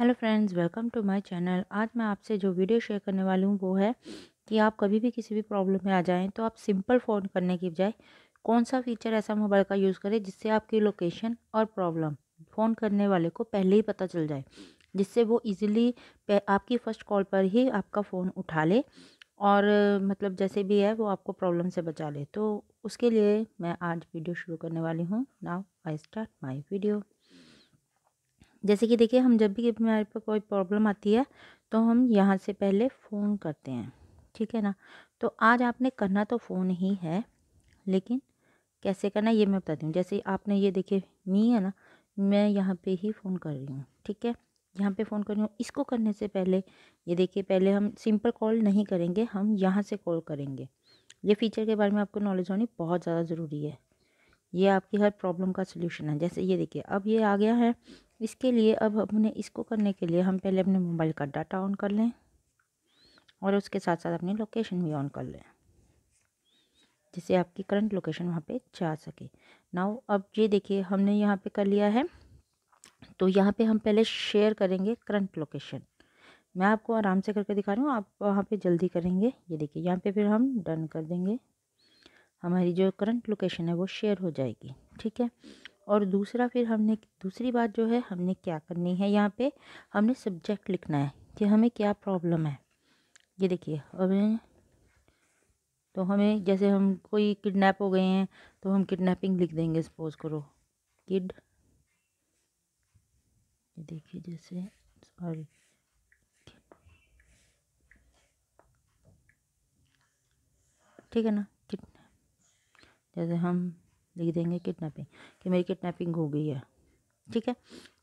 hello friends welcome to my channel आज मैं आपसे जो वीडियो शेयर करने वाली हूँ वो है कि आप कभी भी किसी भी प्रॉब्लम में आ जाएं तो आप सिंपल फ़ोन करने की बजाय कौन सा फीचर ऐसा मोबाइल का यूज़ करें जिससे आपकी लोकेशन और प्रॉब्लम फ़ोन करने वाले को पहले ही पता चल जाए जिससे वो ईज़िली आपकी फ़र्स्ट कॉल पर ही आपका फ़ोन उठा ले और मतलब जैसे भी है वो आपको प्रॉब्लम से बचा ले तो उसके लिए मैं आज वीडियो शुरू करने वाली हूँ now I start my video जैसे कि देखिए हम जब भी हमारे पर कोई प्रॉब्लम आती है तो हम यहाँ से पहले फ़ोन करते हैं ठीक है ना तो आज आपने करना तो फ़ोन ही है लेकिन कैसे करना ये मैं बताती हूँ जैसे आपने ये देखे मी है ना मैं यहाँ पे ही फ़ोन कर रही हूँ ठीक है यहाँ पे फ़ोन कर रही हूँ इसको करने से पहले ये देखिए पहले हम सिंपल कॉल नहीं करेंगे हम यहाँ से कॉल करेंगे ये फीचर के बारे में आपको नॉलेज होनी बहुत ज़्यादा ज़रूरी है ये आपकी हर प्रॉब्लम का सलूशन है जैसे ये देखिए अब ये आ गया है इसके लिए अब हमने इसको करने के लिए हम पहले अपने मोबाइल का डाटा ऑन कर लें और उसके साथ साथ अपनी लोकेशन भी ऑन कर लें जिससे आपकी करंट लोकेशन वहाँ पे जा सके नाउ अब ये देखिए हमने यहाँ पे कर लिया है तो यहाँ पे हम पहले शेयर करेंगे करंट लोकेशन मैं आपको आराम से करके दिखा रही हूँ आप वहाँ पे जल्दी करेंगे ये देखिए यहाँ पे फिर हम डन कर देंगे हमारी जो करंट लोकेशन है वो शेयर हो जाएगी ठीक है और दूसरा फिर हमने दूसरी बात जो है हमने क्या करनी है यहाँ पे हमने सब्जेक्ट लिखना है कि हमें क्या प्रॉब्लम है ये देखिए हमें तो हमें जैसे हम कोई किडनैप हो गए हैं तो हम किडनैपिंग लिख देंगे सपोज करो किड ये देखिए जैसे सॉरी ठीक है ना किडनैप जैसे हम लिख देंगे किडनैपिंग कि मेरी किडनैपिंग हो गई है ठीक है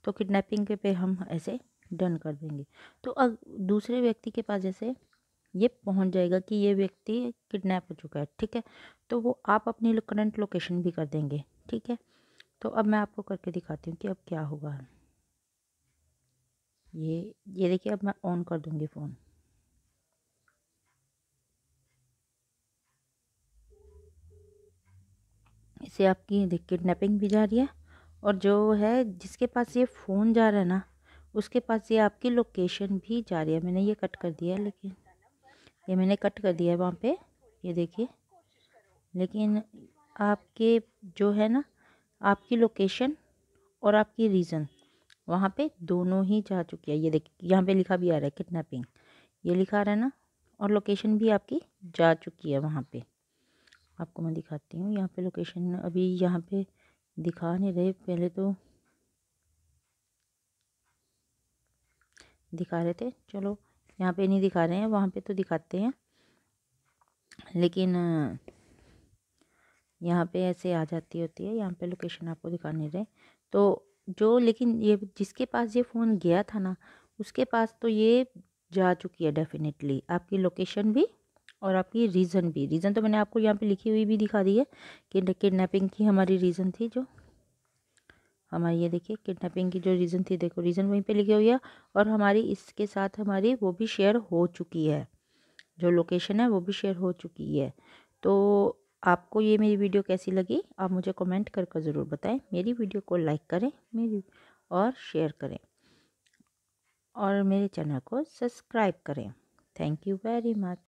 तो किडनैपिंग के पे हम ऐसे डन कर देंगे तो अब दूसरे व्यक्ति के पास जैसे ये पहुंच जाएगा कि ये व्यक्ति किडनैप हो चुका है ठीक है तो वो आप अपनी करंट लोकेशन भी कर देंगे ठीक है तो अब मैं आपको करके दिखाती हूँ कि अब क्या होगा ये ये देखिए अब मैं ऑन कर दूँगी फ़ोन से आपकी किडनैपिंग भी जा रही है और जो है जिसके पास ये फ़ोन जा रहा है ना उसके पास ये आपकी लोकेशन भी जा रही है मैंने ये कट कर दिया है लेकिन ये मैंने कट कर दिया है वहाँ पे ये देखिए लेकिन आपके जो है ना आपकी लोकेशन और आपकी रीज़न वहाँ पे दोनों ही जा चुकी है ये देखिए यहाँ पे लिखा भी आ रहा है किडनैपिंग ये लिखा आ रहा है ना और लोकेशन भी आपकी जा चुकी है वहाँ पर आपको मैं दिखाती हूँ यहाँ पे लोकेशन अभी यहाँ पे दिखा नहीं रहे पहले तो दिखा रहे थे चलो यहाँ पे नहीं दिखा रहे हैं वहाँ पे तो दिखाते हैं लेकिन यहाँ पे ऐसे आ जाती होती है यहाँ पे लोकेशन आपको दिखा नहीं रहे तो जो लेकिन ये जिसके पास ये फ़ोन गया था ना उसके पास तो ये जा चुकी है डेफिनेटली आपकी लोकेशन भी और आपकी रीज़न भी रीज़न तो मैंने आपको यहाँ पे लिखी हुई भी दिखा दी है कि किडनैपिंग की हमारी रीज़न थी जो हमारी ये देखिए किडनैपिंग की जो रीज़न थी देखो रीज़न वहीं पे लिखी हुई है और हमारी इसके साथ हमारी वो भी शेयर हो चुकी है जो लोकेशन है वो भी शेयर हो चुकी है तो आपको ये मेरी वीडियो कैसी लगी आप मुझे कमेंट कर कर ज़रूर बताएं मेरी वीडियो को लाइक करें मेरी और शेयर करें और मेरे चैनल को सब्सक्राइब करें थैंक यू वेरी मच